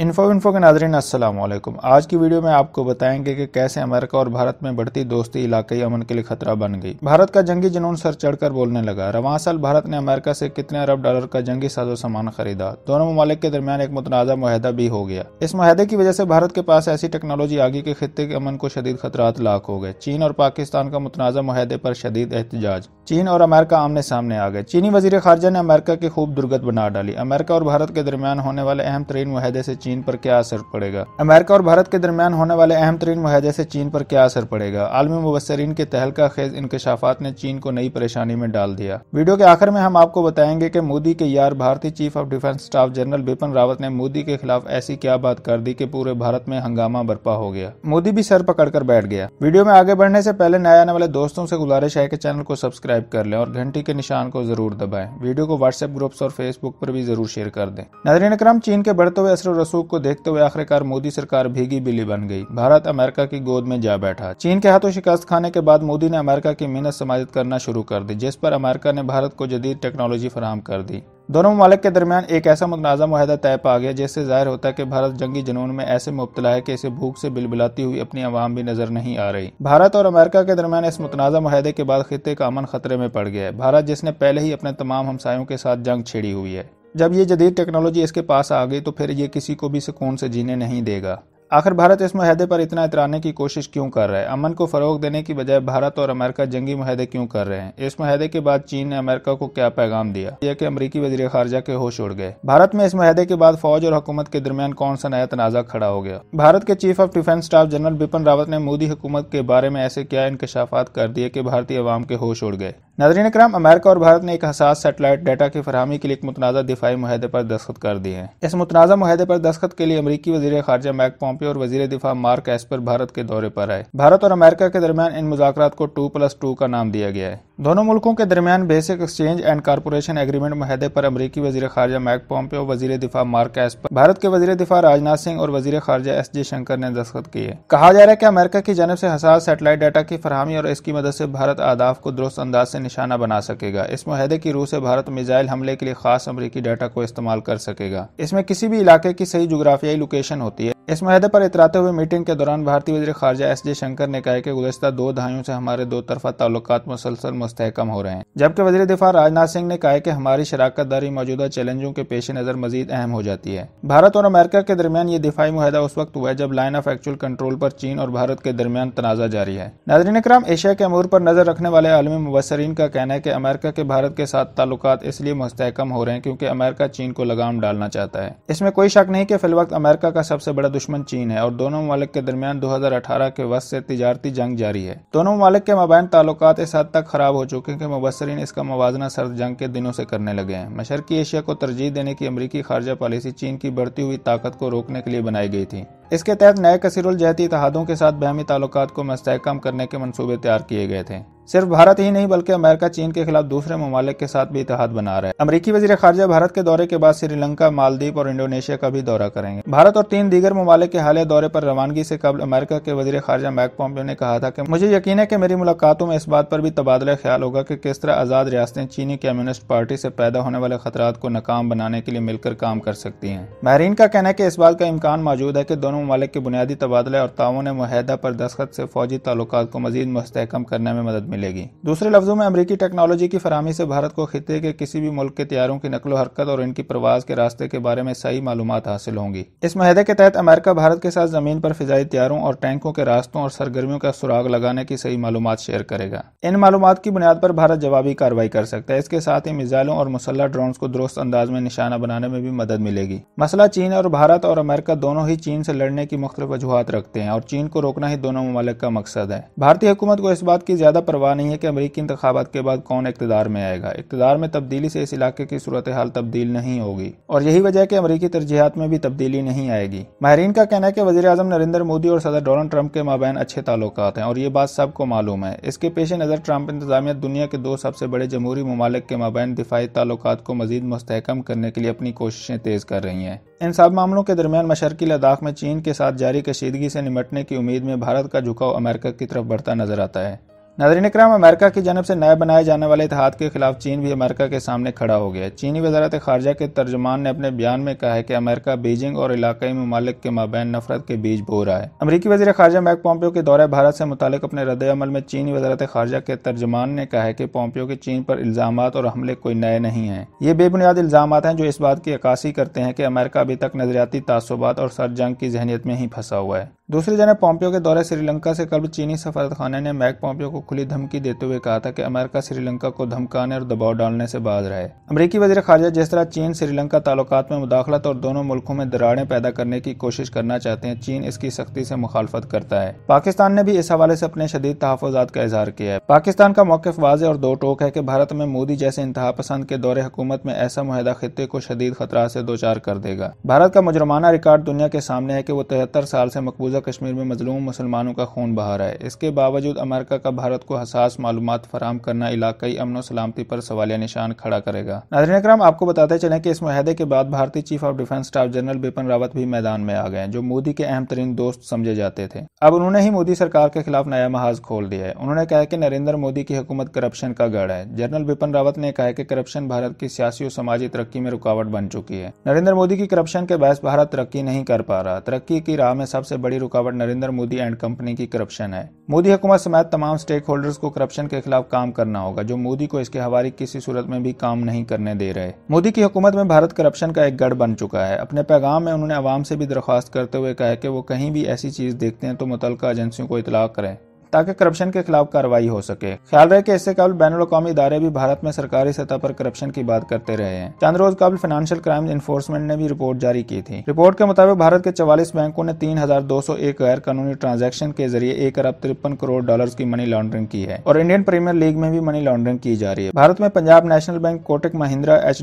info info के नाजरन असल आज की वीडियो में आपको बताएंगे कि कैसे अमेरिका और भारत में बढ़ती दोस्ती इलाकई अमन के लिए खतरा बन गई भारत का जंगी जुनून सर चढ़कर बोलने लगा रवा साल भारत ने अमेरिका से कितने अरब डॉलर का जंगी साजो सामान खरीदा दोनों ममालिक के दरमियान एक मुतनाज़ा माहिदा भी हो गया इस माहदे की वजह से भारत के पास ऐसी टेक्नोलॉजी आ गई कि खत्े के अमन को शदीद खतरा लाख हो गए चीन और पाकिस्तान का मुतनाज़ा माहदे पर शदीद एहतजाज चीन और अमेरिका आमने सामने आ गए चीनी वजी खारजा ने अमेरिका की खूब दुर्गत बना डाली अमेरिका और भारत के दरमियान होने वाले अहम तरीन माहदे से चीन पर क्या असर पड़ेगा अमेरिका और भारत के दरमियान होने वाले अहम तरीन माहे से चीन पर क्या असर पड़ेगा आलमी मुबसरीन के तहलका खेज इंकशाफात ने चीन को नई परेशानी में डाल दिया वीडियो के आखिर में हम आपको बताएंगे की मोदी के यार भारतीय chief of defence staff general Bipin Rawat ने मोदी के खिलाफ ऐसी क्या बात कर दी की पूरे भारत में हंगामा बर्पा हो गया मोदी भी सर कर बैठ गया वीडियो में आगे बढ़ने से पहले नए आने वाले दोस्तों से गुजारिश है कि चैनल को सब्सक्राइब कर लें और घंटी के निशान को जरूर दबाएं वीडियो को व्हाट्सएप ग्रुप्स और फेसबुक पर भी जरूर शेयर कर दें नजरिन क्रम चीन के बढ़ते हुए असर रसूख को देखते हुए आखिरकार मोदी सरकार भीगी बिली बन गई भारत अमेरिका की गोद में जा बैठा चीन के हाथों शिकस्त खाने के बाद मोदी ने अमेरिका की मेहनत समाजित करना शुरू कर दी जिस पर अमेरिका ने भारत को जदीद टेक्नोलॉजी फराम कर दी दोनों ममालिक के दरमियान एक ऐसा मुतनाज़ा माहदा तय पा गया जिससे जाहिर होता है कि भारत जंगी जनून में ऐसे मुबतला है कि इसे भूख से बिलबिलाती हुई अपनी आवाम भी नजर नहीं आ रही भारत और अमेरिका के दरमियान इस मुतनाज़ा माहदे के बाद खत्े का अमन खतरे में पड़ गया है भारत जिसने पहले ही अपने तमाम हमसायों के साथ जंग छेड़ी हुई है जब ये जदीद टेक्नोलॉजी इसके पास आ गई तो फिर ये किसी को भी सुकून से जीने नहीं देगा आखिर भारत इस माहे पर इतना इतराने की कोशिश क्यों कर रहा है अमन को फ़रोग देने की बजाय भारत और अमेरिका जंगी माहे क्यों कर रहे हैं इस माहे के बाद चीन ने अमेरिका को क्या पैगाम दिया यह कि अमरीकी वजी खारजा के होश उड़ गए भारत में इस माहे के बाद फौज और हुकूमत के दरमियान कौन सा नया तनाजा खड़ा हो गया भारत के chief of defence staff general Bipin Rawat ने मोदी हुकूमत के बारे में ऐसे क्या इंकशाफात कर दिए कि भारतीय अवाम के होश उड़ गए नाजरीन कराम अमेरिका और भारत ने एक हसास सेटेलाइट डाटा की फरहमी के लिए एक मुतनाजा दिफाई माहे पर दस्खत कर दिए हैं इस मुतनाज़ा माहे पर दस्खत के लिए अमरीकी वजी खारजा मैक पॉम्पियो और वजी दिफा मार्क एस्पर भारत के दौरे पर आए भारत और अमेरिका के दरमियान इन मुजाकर को टू प्लस टू का नाम दिया गया है दोनों मुल्कों के दरमियान basic exchange and corporation agreement माहे पर अमरीकी वजी खारजा मैक पॉम्पियो वजी दिफा मार्क एस्पर भारत के वजी दिफा राजनाथ सिंह और वजी खारजा एस जे शंकर ने दस्खत किए कहा जा रहा है कि अमेरिका की जनब से हसास सेटेलाइट डाटा की फरहमी और इसकी मदद से भारत आदाफ को दुरुस्त अंदाज से निशाना बना सकेगा इस माहे की रूह से भारत मिजाइल हमले के लिए खास अमरीकी डाटा को इस्तेमाल कर सकेगा इसमें किसी भी इलाके की सही जोग्राफियाई लोकेशन होती है इस माहे पर इतराते हुए मीटिंग के दौरान भारतीय वजी खारजा एस जयशंकर ने कहा कि गुजस्ता दो दहाइयों से हमारे दो तरफा ताल्लुक मुसलसल मुस्तकम हो रहे हैं जबकि वजी दिफा राजनाथ सिंह ने कहा कि हमारी शराकत दारी मौजूदा चैलेंजों के पेश नज़र मजीद अहम हो जाती है भारत और अमेरिका के दरमियान ये दिफाई माहदा उस वक्त हुआ है जब लाइन ऑफ एक्चुअल कंट्रोल पर चीन और भारत के दरमियान तनाजा जारी है नाजरीन कराम एशिया के अमूर पर नजर रखने वाले आलमी मुबसरीन का कहना है कि अमेरिका के भारत के साथ ताल्लुक इसलिए मुस्तकम हो रहे हैं क्योंकि अमेरिका चीन को लगाम डालना चाहता है इसमें कोई शक नहीं कि फिलवक्त अमेरिका का सबसे बड़ा दुश्मन चीन है और दोनों ममालिक के दरमियान 2018 के वक्त से तजारती जंग जारी है दोनों ममालिक के मबैन ताल्लुक इस हद तक खराब हो चुके हैं कि मुबसरीन इसका मुजना सर्द जंग के दिनों से करने लगे हैं मशरकी एशिया को तरजीह देने की अमरीकी खारजा पॉलिसी चीन की बढ़ती हुई ताकत को रोकने के लिए बनाई गई थी इसके तहत नए जहती इतिहादों के साथ बहमी ताल्लुक को मस्तकम करने के मनसूबे तैयार किए गए थे सिर्फ भारत ही नहीं बल्कि अमेरिका चीन के खिलाफ दूसरे ममालिक के साथ भी इतिहाद बना रहा है अमरीकी वजी खारजा भारत के दौरे के बाद श्रीलंका मालदीप और इंडोनेशिया का भी दौरा करेंगे भारत और तीन दीगर ममालिक के हालिया दौरे पर रवानगी से कबल अमेरिका के वजी खारजा मैक पॉम्पियो ने कहा था कि मुझे यकीन है कि मेरी मुलाकातों में इस बात पर भी तबादला ख्याल होगा कि किस तरह आज़ाद रियासतें चीनी कम्युनिस्ट पार्टी से पैदा होने वाले खतरा को नाकाम बनाने के लिए मिलकर काम कर सकती हैं महरीन का कहना है कि इस बात का इम्कान मौजूद है कि दोनों ममालिक के बुनियादी तबादले और ताउन माहिदा पर दस्खत से फौजी ताल्लुक को मजीद मस्तकम करने में मदद मिलेगी दूसरे लफ्जों में अमरीकी टेक्नोलॉजी की फरहमी से भारत को खिते के किसी भी मुल्क के तैयारों की नकलो हरकत और इनकी प्रवास के रास्ते के बारे में सही मालूम हासिल होंगी इस माहे के तहत अमेरिका भारत के साथ जमीन पर फिजाई तैयारों और टैंकों के रास्तों और सरगर्मियों का सुराग लगाने की सही मालूम शेयर करेगा इन मालूम की बुनियाद पर भारत जवाबी कार्रवाई कर सकता है इसके साथ ही मिजाइलों और मुसल्ला ड्रोन को दुरुस्त अंदाज में निशाना बनाने में भी मदद मिलेगी मसला चीन और भारत और अमेरिका दोनों ही चीन से लड़ने की मुख्तलिफ वजूहत रखते हैं और चीन को रोकना ही दोनों ममालिक का मकसद है भारतीय हुकूमत को इस बात की ज्यादा परवाह परवाह नहीं है कि अमरीकी इंतबात के बाद कौन इकतदार में आएगा इकतदार में तब्दीली से इस इलाके की सूरत हाल तब्दील नहीं होगी और यही वजह है कि अमरीकी तरजीहत में भी तब्दीली नहीं आएगी माहरीन का कहना है कि वजी अजम नरेंद्र मोदी और सदर डोनाल्ड ट्रंप के माबेन अच्छे ताल्लुक हैं और ये बात सबको मालूम है इसके पेश नज़र ट्रंप इंतजामिया दुनिया के दो सबसे बड़े जमहूरी ममालिक के माबेन दिफाई ताल्लुक को मजीद मस्तकम करने के लिए अपनी कोशिशें तेज़ कर रही हैं इन सब मामलों के दरमियान मशरकी लद्दाख में चीन के साथ जारी कशीदगी से निमटने की उम्मीद में भारत का झुकाव अमेरिका की तरफ बढ़ता नजर आता है नजरिन कराम अमेरिका की जनब से नए बनाए जाने वाले इतिहाद के खिलाफ चीन भी अमेरिका के सामने खड़ा हो गया है चीनी वजारत खारजा के तर्जमान ने अपने बयान में कहा है कि अमेरिका बीजिंग और इलाकई ममालिक के माबैन नफरत के बीच बो रहा है अमरीकी वजी खारजा मैक पोम्पियो के दौरे भारत से मुतल अपने रद्द अमल में चीनी वजारत खारजा के तर्जमान ने कहा है कि पोम्पियो के चीन पर इल्जाम और हमले कोई नए नहीं हैं ये बेबुनियाद इल्जाम हैं जो इस बात की अक्सी करते हैं कि अमेरिका अभी तक नजरियाती तसुबात और सरजंग की जहनीत में ही फंसा हुआ है दूसरी जनब पोम्पियो के दौरे श्रीलंका से कल चीनी सफारत खाना ने मैक पोम्पियो को खुली धमकी देते हुए कहा था कि अमेरिका श्रीलंका को धमकाने और दबाव डालने से बाज रहे अमरीकी वजी खारजा जिस तरह चीन श्रीलंका ताल्लुकात में मुदाखलत और दोनों मुल्कों में दराड़े पैदा करने की कोशिश करना चाहते हैं चीन इसकी सख्ती से मुखालफत करता है पाकिस्तान ने भी इस हवाले से अपने शदीद तहफात का इजहार किया है पाकिस्तान का मौकफ वाज और दो टोक है कि भारत में मोदी जैसे इंतहा पसंद के दौरे हुकूमत में ऐसा माहिदा खत्े को शदीद खतरा से दो चार कर देगा भारत का मुजरमाना रिकॉर्ड दुनिया के सामने है कि वो तिहत्तर साल से मकबूजा कश्मीर में मजलूम मुसलमानों का खून बहा रहा है इसके बावजूद अमेरिका का भारत वजारत को हसास मालूम फराम करना इलाकई अमन सलामती पर सवालिया निशान खड़ा करेगा नाजरन कराम आपको बताते चले कि इस माहे के बाद भारतीय chief of defence staff general Bipin Rawat भी मैदान में आ गए जो मोदी के अहम तरीन दोस्त समझे जाते थे अब उन्होंने ही मोदी सरकार के खिलाफ नया महाज खोल दिया है उन्होंने कहा कि नरेंद्र मोदी की हुकूमत करप्शन का गढ़ है जनरल बिपिन रावत ने कहा कि करप्शन भारत की सियासी और समाजी तरक्की में रुकावट बन चुकी है नरेंद्र मोदी की करप्शन के बहस भारत तरक्की नहीं कर पा रहा तरक्की की राह में सबसे बड़ी रुकावट नरेंद्र मोदी एंड कंपनी की करप्शन है मोदी हुकूमत समेत तमाम स्टेक स्टेक होल्डर्स को करप्शन के खिलाफ काम करना होगा जो मोदी को इसके हवाले किसी सूरत में भी काम नहीं करने दे रहे मोदी की हुकूमत में भारत करप्शन का एक गढ़ बन चुका है अपने पैगाम में उन्होंने आवाम से भी दरख्वास्त करते हुए कहा कि वो कहीं भी ऐसी चीज़ देखते हैं तो मुतल एजेंसियों को इतलाक करें ताकि करप्शन के खिलाफ कार्रवाई हो सके ख्याल रहे की इससे कबल बैन अवी इदारे भी भारत में सरकारी सतह पर करप्शन की बात करते रहे हैं चंद रोज कबल फाइनेंशियल क्राइम इन्फोर्समेंट ने भी रिपोर्ट जारी की थी रिपोर्ट के मुताबिक भारत के चवालीस बैंकों ने तीन हजार दो सौ एक गैर कानूनी ट्रांजेक्शन के जरिए एक अरब तिरपन करोड़ डॉलर की मनी लॉन्ड्रिंग की है और इंडियन प्रीमियर लीग में भी मनी लॉन्ड्रिंग की जा रही है भारत में Punjab national bank Kotak Mahindra H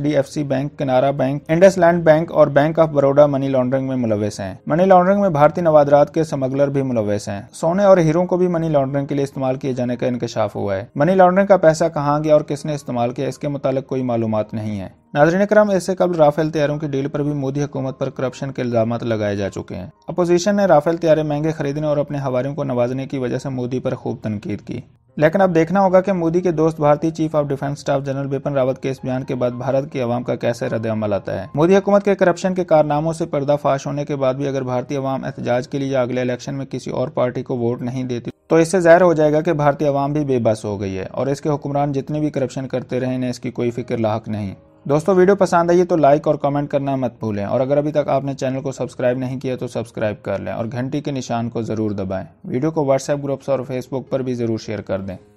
bank Canara bank IndusInd bank और bank of Baroda money laundering में मुलविस है मनी लॉन्ड्रिंग में भारतीय नवादरात के समगलर भी मुलविस है सोने और हीरों को भी मनी लॉन्ड्रिंग के लिए इस्तेमाल किए जाने का इंकशाफ हुआ है मनी लॉन्ड्रिंग का पैसा कहाँ गया और किसने इस्तेमाल किया इसके मुतालिक कोई मालूम नहीं है नाजरीन क्रम इससे कबल राफेल तैयारों की डील पर भी मोदी हुकूमत पर करप्शन के इल्जाम लगाए जा चुके हैं अपोजिशन ने राफेल तैयारे महंगे खरीदने और अपने हवारियों को नवाजने की वजह से मोदी पर खूब तनकीद की लेकिन अब देखना होगा कि मोदी के दोस्त भारतीय chief of defence staff general Bipin Rawat के इस बयान के बाद भारत की आवाम का कैसे रद्द अमल आता है मोदी हुकूमत के करप्शन के कारनामों से पर्दाफाश होने के बाद भी अगर भारतीय अवाम एहतजाज के लिए अगले इलेक्शन में किसी और पार्टी को वोट नहीं देती तो इससे ज़ाहिर हो जाएगा कि भारतीय आवाम भी बेबस हो गई है और इसके हुक्मरान जितने भी करप्शन करते रहे इन्हें इसकी कोई फिक्र लाक नहीं दोस्तों वीडियो पसंद आई है तो लाइक और कमेंट करना मत भूलें और अगर अभी तक आपने चैनल को सब्सक्राइब नहीं किया तो सब्सक्राइब कर लें और घंटी के निशान को ज़रूर दबाएं वीडियो को व्हाट्सएप ग्रुप्स और फेसबुक पर भी ज़रूर शेयर कर दें